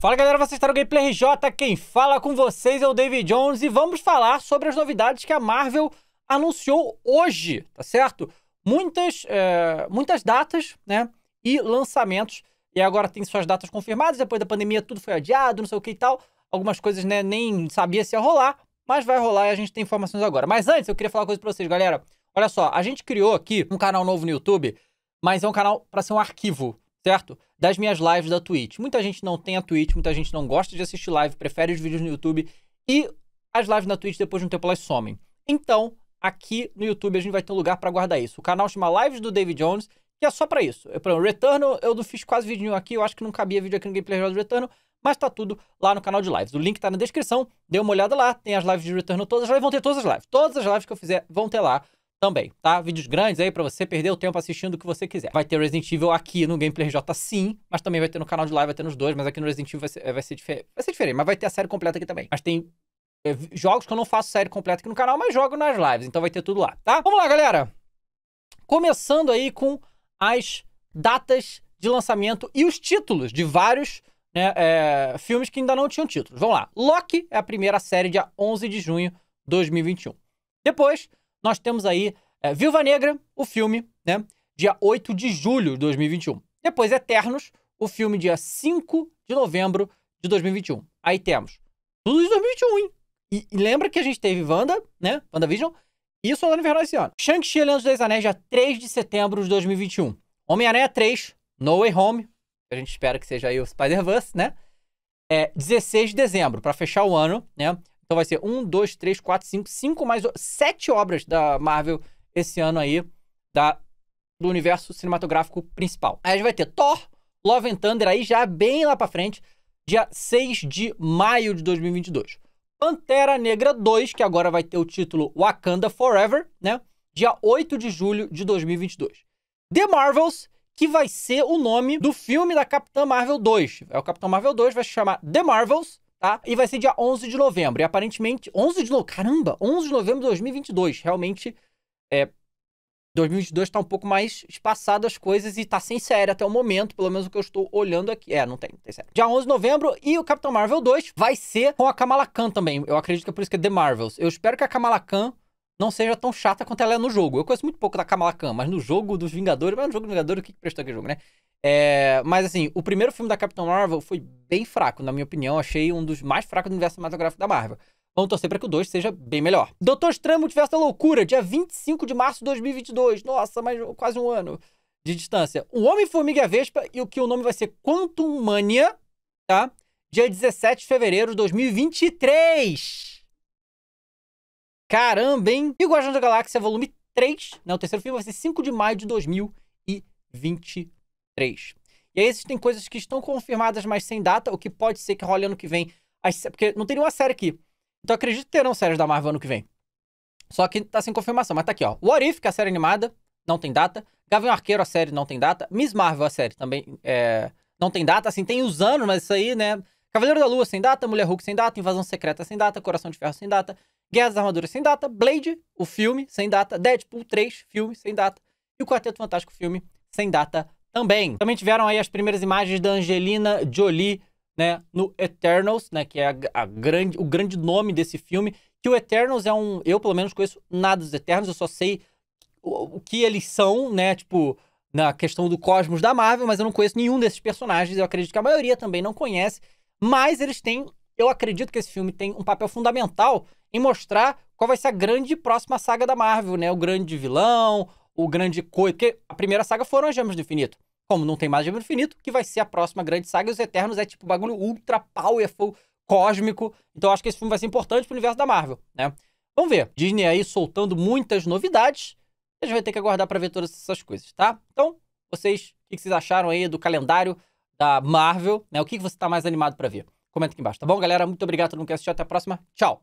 Fala galera, vocês estão no Gameplay RJ, quem fala com vocês é o David Jones e vamos falar sobre as novidades que a Marvel anunciou hoje, tá certo? Muitas, é, muitas datas, né, e lançamentos, e agora tem suas datas confirmadas, depois da pandemia tudo foi adiado, não sei o que e tal, algumas coisas, né, nem sabia se ia rolar, mas vai rolar e a gente tem informações agora. Mas antes, eu queria falar uma coisa pra vocês, galera. Olha só, a gente criou aqui um canal novo no YouTube, mas é um canal para ser um arquivo, certo? Das minhas lives da Twitch. Muita gente não tem a Twitch, muita gente não gosta de assistir live, prefere os vídeos no YouTube e as lives na Twitch depois de um tempo elas somem. Então, aqui no YouTube a gente vai ter um lugar para guardar isso. O canal chama Lives do David Jones, que é só para isso. Eu, por exemplo, Returno, eu fiz quase vídeo aqui, eu acho que não cabia vídeo aqui no Gameplay do Returno, mas tá tudo lá no canal de lives. O link tá na descrição, dê uma olhada lá, tem as lives de Returno todas, as lives, vão ter todas as lives. Todas as lives que eu fizer vão ter lá também, tá? Vídeos grandes aí para você perder o tempo assistindo o que você quiser. Vai ter Resident Evil aqui no Gameplay J sim, mas também vai ter no canal de live, vai ter nos dois, mas aqui no Resident Evil vai ser, vai ser, difer vai ser diferente, mas vai ter a série completa aqui também. Mas tem é, jogos que eu não faço série completa aqui no canal, mas jogo nas lives, então vai ter tudo lá, tá? Vamos lá, galera! Começando aí com as datas de lançamento e os títulos de vários né, é, filmes que ainda não tinham títulos. Vamos lá. Loki é a primeira série, dia 11 de junho de 2021. Depois, nós temos aí é, Viúva Negra, o filme, né? Dia 8 de julho de 2021. Depois Eternos, o filme dia 5 de novembro de 2021. Aí temos tudo de 2021, hein? E, e lembra que a gente teve Wanda, né? WandaVision e Soldado Invernal esse ano. Shang-Chi e dos dos Anéis, dia 3 de setembro de 2021. Homem-Aranha 3, No Way Home, a gente espera que seja aí o Spider-Verse, né? É 16 de dezembro, para fechar o ano, né? Então vai ser um, dois, três, quatro, cinco, cinco mais sete obras da Marvel esse ano aí, da, do universo cinematográfico principal. Aí a gente vai ter Thor, Love and Thunder aí já bem lá pra frente, dia 6 de maio de 2022. Pantera Negra 2, que agora vai ter o título Wakanda Forever, né? Dia 8 de julho de 2022. The Marvels, que vai ser o nome do filme da Capitã Marvel 2. É o Capitão Marvel 2, vai se chamar The Marvels, tá? E vai ser dia 11 de novembro. E aparentemente, 11 de novembro, caramba, 11 de novembro de 2022. Realmente, é, 2022 está um pouco mais espaçado as coisas e está sem série até o momento, pelo menos o que eu estou olhando aqui. É, não tem, não tem série. Dia 11 de novembro e o Capitão Marvel 2 vai ser com a Kamala Khan também. Eu acredito que é por isso que é The Marvels. Eu espero que a Kamala Khan não seja tão chata quanto ela é no jogo. Eu conheço muito pouco da Kamala Khan, mas no jogo dos Vingadores, mas no jogo dos Vingadores, o que, que prestou aquele jogo, né? É, mas assim, o primeiro filme da Capitão Marvel foi bem fraco, na minha opinião. Achei um dos mais fracos do universo cinematográfico da Marvel. Vamos torcer para que o 2 seja bem melhor. Doutor Estranho Multiverso da Loucura, dia 25 de março de 2022. Nossa, mais quase um ano de distância. O Homem-Formiga Vespa e o que o nome vai ser Quantum Mania, tá? Dia 17 de fevereiro de 2023. Caramba, hein? E Guardiões da Galáxia, volume 3, né? O terceiro filme vai ser 5 de maio de 2023. 3. E aí existem coisas que estão confirmadas, mas sem data, o que pode ser que role ano que vem. Porque não tem nenhuma série aqui. Então acredito que terão séries da Marvel ano que vem. Só que tá sem confirmação, mas tá aqui, ó. What If, que é a série animada, não tem data. Gavião Arqueiro, a série, não tem data. Miss Marvel, a série, também é... não tem data. Assim, tem os anos, mas isso aí, né... Cavaleiro da Lua sem data, Mulher Hulk sem data, Invasão Secreta sem data, Coração de Ferro sem data, Guerra das Armaduras sem data, Blade, o filme, sem data, Deadpool 3, filme, sem data, e o Quarteto Fantástico, filme, sem data também. Também tiveram aí as primeiras imagens da Angelina Jolie, né, no Eternals, né, que é a, a grande, o grande nome desse filme, que o Eternals é um, eu pelo menos conheço nada dos Eternos, eu só sei o, o que eles são, né, tipo, na questão do cosmos da Marvel, mas eu não conheço nenhum desses personagens, eu acredito que a maioria também não conhece, mas eles têm, eu acredito que esse filme tem um papel fundamental em mostrar qual vai ser a grande próxima saga da Marvel, né? O grande vilão, o grande coisa. Porque a primeira saga foram as Gemas do Infinito. Como não tem mais Gemas do Infinito, que vai ser a próxima grande saga. E os Eternos é tipo bagulho ultra powerful, cósmico. Então acho que esse filme vai ser importante pro universo da Marvel, né? Vamos ver. Disney aí soltando muitas novidades. A gente vai ter que aguardar para ver todas essas coisas, tá? Então, vocês, o que vocês acharam aí do calendário da Marvel, né? O que você tá mais animado para ver? Comenta aqui embaixo, tá bom, galera? Muito obrigado a todo mundo que assistiu. Até a próxima. Tchau!